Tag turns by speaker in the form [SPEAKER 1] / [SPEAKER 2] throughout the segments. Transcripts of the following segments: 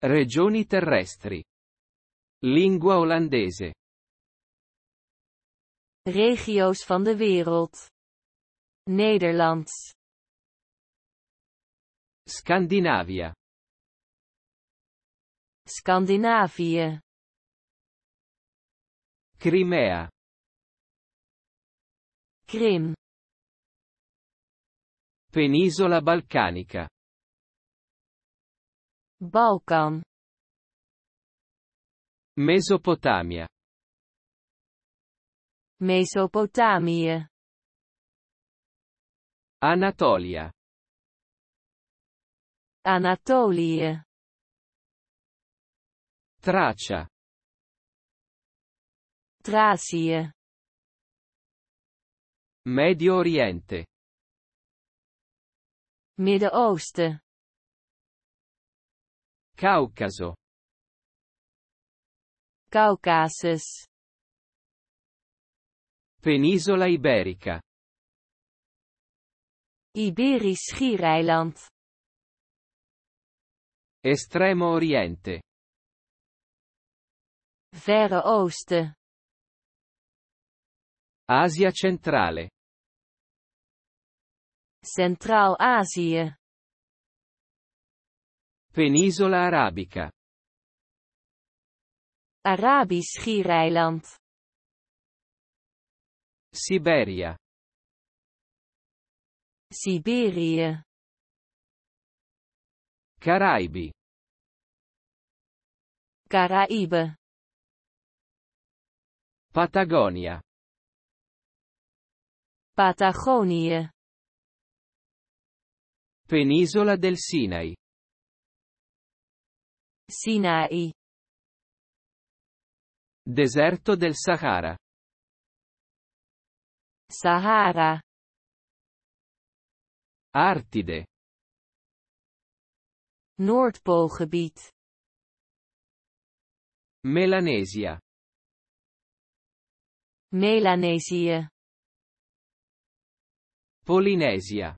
[SPEAKER 1] Regioni terrestri. Lingua olandese. Regio's van de wereld. Nederlands. Scandinavia. Scandinavië. Crimea. Krim. Penisola balcanica. Balkan Mesopotamia Mesopotamia Anatolia Anatolia Tracia Tracia Medio Oriente Midden-Oosten Caucaso. Caucasus. Penisola iberica. Iberisch schiereiland. Estremo Oriente. Verre Oosten. Asia centrale. Centraal-Azië. Penisola arabica. Arabisch schiereiland. Siberia. Siberia. Caraibi. Caraibe. Patagonia. Patagonië. Penisola del Sinai. Sinai. Deserto del Sahara. Sahara. Artide. Noordpoolgebied. Melanesia. Melanesië. Polynesia.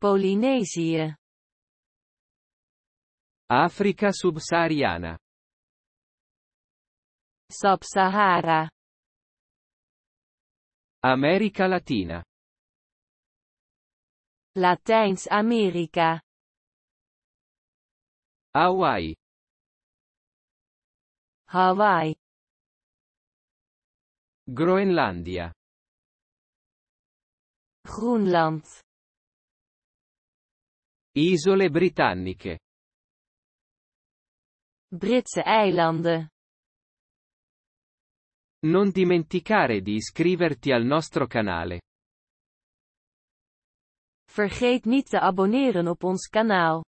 [SPEAKER 1] Polynesië. Africa subsahariana. Sub-Sahara. America Latina. Latins America. Hawaii. Hawaii. Groenlandia. Groenland. Isole britanniche. Britse eilanden. Non dimenticare di iscriverti al nostro canale. Vergeet niet te abonneren op ons kanaal.